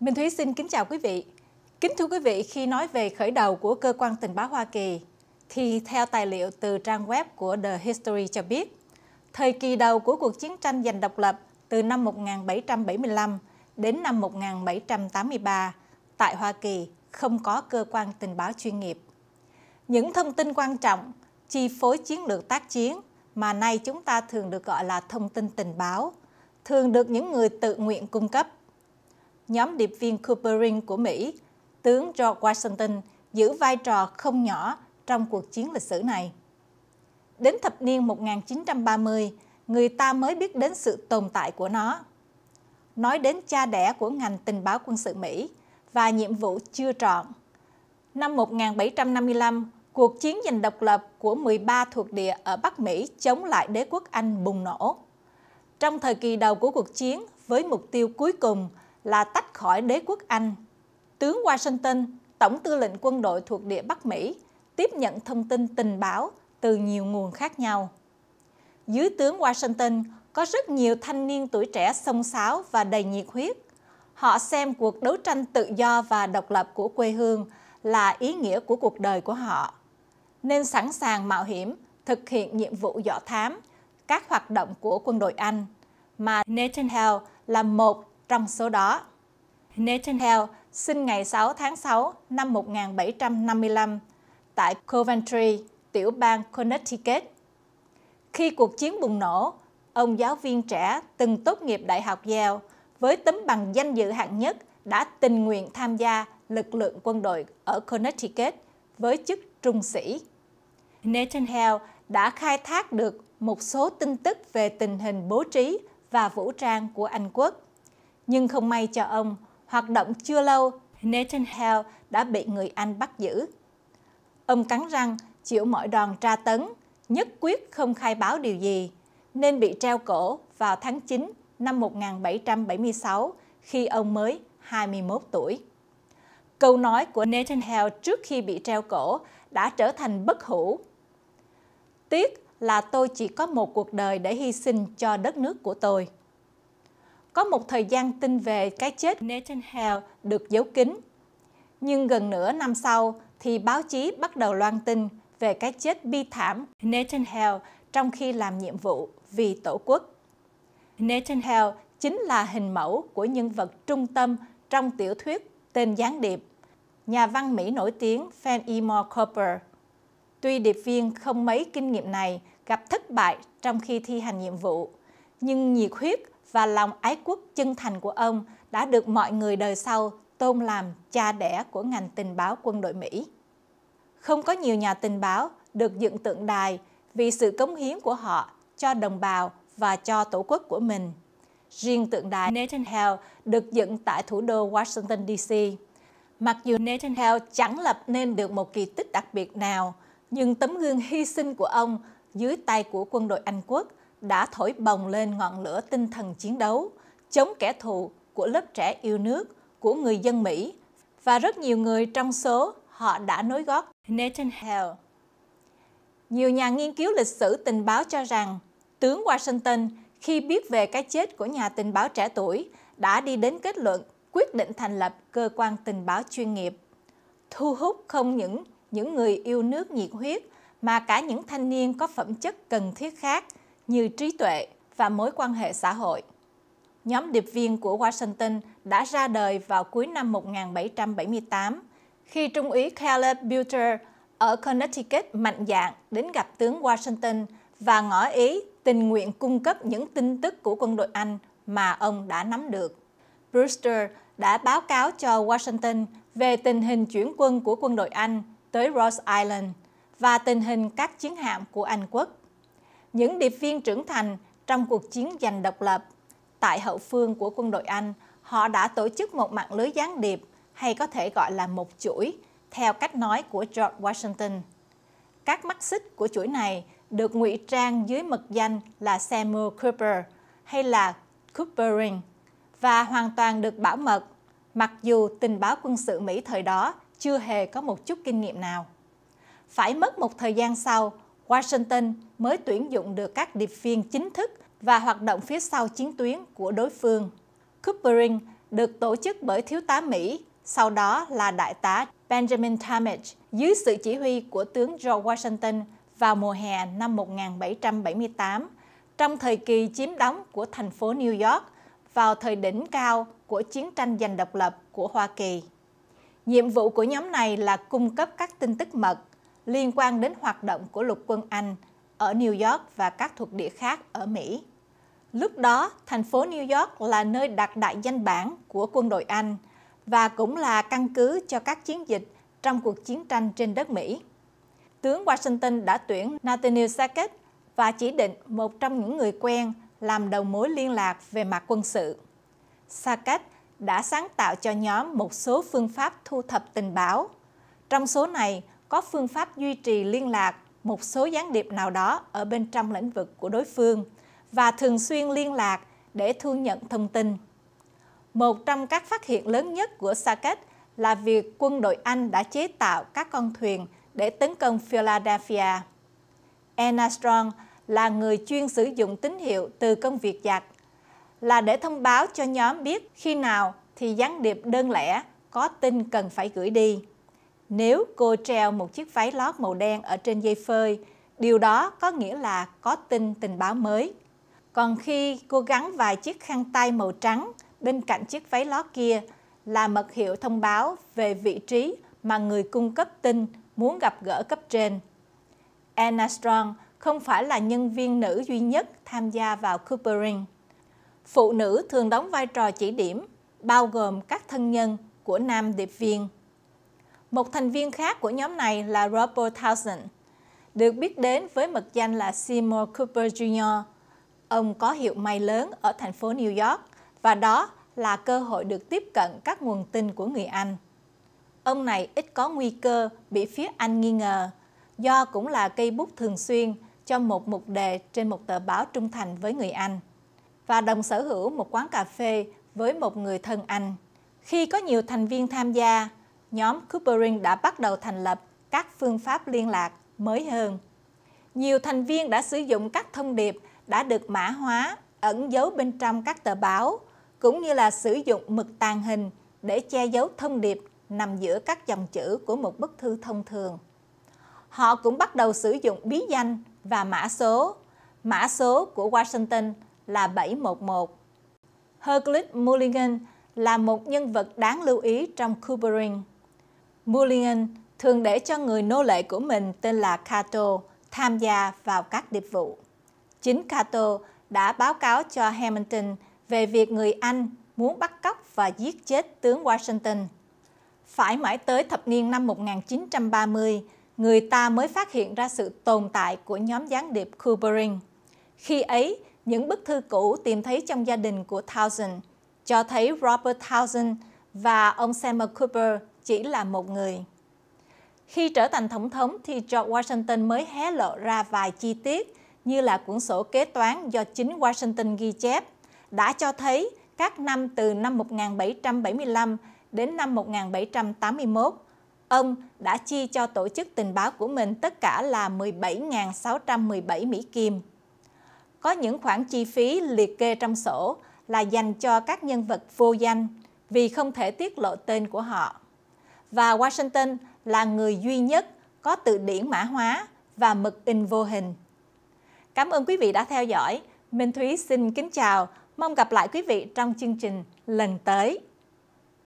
Minh Thúy xin kính chào quý vị. Kính thưa quý vị, khi nói về khởi đầu của cơ quan tình báo Hoa Kỳ, thì theo tài liệu từ trang web của The History cho biết, thời kỳ đầu của cuộc chiến tranh giành độc lập từ năm 1775 đến năm 1783 tại Hoa Kỳ không có cơ quan tình báo chuyên nghiệp. Những thông tin quan trọng, chi phối chiến lược tác chiến mà nay chúng ta thường được gọi là thông tin tình báo, thường được những người tự nguyện cung cấp nhóm điệp viên Cooperine của Mỹ, tướng George Washington giữ vai trò không nhỏ trong cuộc chiến lịch sử này. Đến thập niên 1930, người ta mới biết đến sự tồn tại của nó. Nói đến cha đẻ của ngành tình báo quân sự Mỹ và nhiệm vụ chưa trọn. Năm 1755, cuộc chiến giành độc lập của 13 thuộc địa ở Bắc Mỹ chống lại đế quốc Anh bùng nổ. Trong thời kỳ đầu của cuộc chiến, với mục tiêu cuối cùng là tách khỏi đế quốc Anh. Tướng Washington, tổng tư lệnh quân đội thuộc địa Bắc Mỹ, tiếp nhận thông tin tình báo từ nhiều nguồn khác nhau. Dưới tướng Washington có rất nhiều thanh niên tuổi trẻ sông sáo và đầy nhiệt huyết. Họ xem cuộc đấu tranh tự do và độc lập của quê hương là ý nghĩa của cuộc đời của họ, nên sẵn sàng mạo hiểm thực hiện nhiệm vụ dọ thám, các hoạt động của quân đội Anh, mà Nathan Hale là một trong số đó. Nathaniel sinh ngày 6 tháng 6 năm 1755 tại Coventry, tiểu bang Connecticut. Khi cuộc chiến bùng nổ, ông giáo viên trẻ từng tốt nghiệp Đại học Yale với tấm bằng danh dự hạng nhất đã tình nguyện tham gia lực lượng quân đội ở Connecticut với chức trung sĩ. Nathan Hale đã khai thác được một số tin tức về tình hình bố trí và vũ trang của Anh quốc nhưng không may cho ông, hoạt động chưa lâu, Nathan Hale đã bị người Anh bắt giữ. Ông cắn răng, chịu mọi đòn tra tấn, nhất quyết không khai báo điều gì, nên bị treo cổ vào tháng 9 năm 1776 khi ông mới 21 tuổi. Câu nói của Nathan Hale trước khi bị treo cổ đã trở thành bất hủ. Tiếc là tôi chỉ có một cuộc đời để hy sinh cho đất nước của tôi có một thời gian tin về cái chết Nathan Hale được giấu kín. Nhưng gần nửa năm sau thì báo chí bắt đầu loan tin về cái chết bi thảm Nathan Hale trong khi làm nhiệm vụ vì Tổ quốc. Nathan Hale chính là hình mẫu của nhân vật trung tâm trong tiểu thuyết Tên Gián Điệp, nhà văn Mỹ nổi tiếng Fan Emor Cooper. Tuy điệp viên không mấy kinh nghiệm này gặp thất bại trong khi thi hành nhiệm vụ, nhưng nhiệt huyết và lòng ái quốc chân thành của ông đã được mọi người đời sau tôn làm cha đẻ của ngành tình báo quân đội Mỹ. Không có nhiều nhà tình báo được dựng tượng đài vì sự cống hiến của họ cho đồng bào và cho tổ quốc của mình. Riêng tượng đài Nathan Hale được dựng tại thủ đô Washington DC. Mặc dù Nathan Hale chẳng lập nên được một kỳ tích đặc biệt nào, nhưng tấm gương hy sinh của ông dưới tay của quân đội Anh quốc – đã thổi bồng lên ngọn lửa tinh thần chiến đấu, chống kẻ thù của lớp trẻ yêu nước, của người dân Mỹ và rất nhiều người trong số họ đã nối gót Nathan Hale. Nhiều nhà nghiên cứu lịch sử tình báo cho rằng tướng Washington khi biết về cái chết của nhà tình báo trẻ tuổi đã đi đến kết luận quyết định thành lập cơ quan tình báo chuyên nghiệp, thu hút không những những người yêu nước nhiệt huyết mà cả những thanh niên có phẩm chất cần thiết khác – như trí tuệ và mối quan hệ xã hội. Nhóm điệp viên của Washington đã ra đời vào cuối năm 1778 khi Trung úy Caleb Buter ở Connecticut mạnh dạn đến gặp tướng Washington và ngỏ ý tình nguyện cung cấp những tin tức của quân đội Anh mà ông đã nắm được. Brewster đã báo cáo cho Washington về tình hình chuyển quân của quân đội Anh tới Ross Island và tình hình các chiến hạm của Anh quốc những điệp viên trưởng thành trong cuộc chiến giành độc lập. Tại hậu phương của quân đội Anh, họ đã tổ chức một mạng lưới gián điệp hay có thể gọi là một chuỗi, theo cách nói của George Washington. Các mắt xích của chuỗi này được ngụy trang dưới mật danh là Samuel Cooper hay là Cooper và hoàn toàn được bảo mật, mặc dù tình báo quân sự Mỹ thời đó chưa hề có một chút kinh nghiệm nào. Phải mất một thời gian sau, Washington mới tuyển dụng được các điệp viên chính thức và hoạt động phía sau chiến tuyến của đối phương. Coopering được tổ chức bởi thiếu tá Mỹ, sau đó là đại tá Benjamin Talmadge dưới sự chỉ huy của tướng George Washington vào mùa hè năm 1778 trong thời kỳ chiếm đóng của thành phố New York vào thời đỉnh cao của chiến tranh giành độc lập của Hoa Kỳ. Nhiệm vụ của nhóm này là cung cấp các tin tức mật liên quan đến hoạt động của lục quân Anh ở New York và các thuộc địa khác ở Mỹ. Lúc đó, thành phố New York là nơi đặt đại danh bản của quân đội Anh và cũng là căn cứ cho các chiến dịch trong cuộc chiến tranh trên đất Mỹ. Tướng Washington đã tuyển Nathaniel Sackett và chỉ định một trong những người quen làm đầu mối liên lạc về mặt quân sự. Sackett đã sáng tạo cho nhóm một số phương pháp thu thập tình báo. Trong số này, có phương pháp duy trì liên lạc một số gián điệp nào đó ở bên trong lĩnh vực của đối phương và thường xuyên liên lạc để thu nhận thông tin. Một trong các phát hiện lớn nhất của Sackett là việc quân đội Anh đã chế tạo các con thuyền để tấn công Philadelphia. Anna Strong là người chuyên sử dụng tín hiệu từ công việc giặt, là để thông báo cho nhóm biết khi nào thì gián điệp đơn lẻ có tin cần phải gửi đi. Nếu cô treo một chiếc váy lót màu đen ở trên dây phơi, điều đó có nghĩa là có tin tình báo mới. Còn khi cô gắn vài chiếc khăn tay màu trắng bên cạnh chiếc váy lót kia là mật hiệu thông báo về vị trí mà người cung cấp tin muốn gặp gỡ cấp trên. Anna Strong không phải là nhân viên nữ duy nhất tham gia vào Coopering. Phụ nữ thường đóng vai trò chỉ điểm, bao gồm các thân nhân của nam điệp viên. Một thành viên khác của nhóm này là Robert Townsend, được biết đến với mật danh là Seymour Cooper Jr. Ông có hiệu may lớn ở thành phố New York và đó là cơ hội được tiếp cận các nguồn tin của người Anh. Ông này ít có nguy cơ bị phía Anh nghi ngờ, do cũng là cây bút thường xuyên cho một mục đề trên một tờ báo trung thành với người Anh và đồng sở hữu một quán cà phê với một người thân Anh. Khi có nhiều thành viên tham gia, nhóm Coopering đã bắt đầu thành lập các phương pháp liên lạc mới hơn. Nhiều thành viên đã sử dụng các thông điệp đã được mã hóa, ẩn giấu bên trong các tờ báo, cũng như là sử dụng mực tàn hình để che giấu thông điệp nằm giữa các dòng chữ của một bức thư thông thường. Họ cũng bắt đầu sử dụng bí danh và mã số. Mã số của Washington là 711. Hercules Mulligan là một nhân vật đáng lưu ý trong Coopering. Bullion thường để cho người nô lệ của mình tên là Cato tham gia vào các điệp vụ. Chính Cato đã báo cáo cho Hamilton về việc người Anh muốn bắt cóc và giết chết tướng Washington. Phải mãi tới thập niên năm 1930, người ta mới phát hiện ra sự tồn tại của nhóm gián điệp Kubrick. Khi ấy, những bức thư cũ tìm thấy trong gia đình của Townsend cho thấy Robert Townsend và ông Samuel Cooper chỉ là một người. Khi trở thành tổng thống thì George Washington mới hé lộ ra vài chi tiết như là cuốn sổ kế toán do chính Washington ghi chép đã cho thấy các năm từ năm 1775 đến năm 1781, ông đã chi cho tổ chức tình báo của mình tất cả là 17.617 Mỹ Kim. Có những khoản chi phí liệt kê trong sổ là dành cho các nhân vật vô danh vì không thể tiết lộ tên của họ và Washington là người duy nhất có từ điển mã hóa và mực in vô hình. Cảm ơn quý vị đã theo dõi. Minh Thúy xin kính chào, mong gặp lại quý vị trong chương trình lần tới.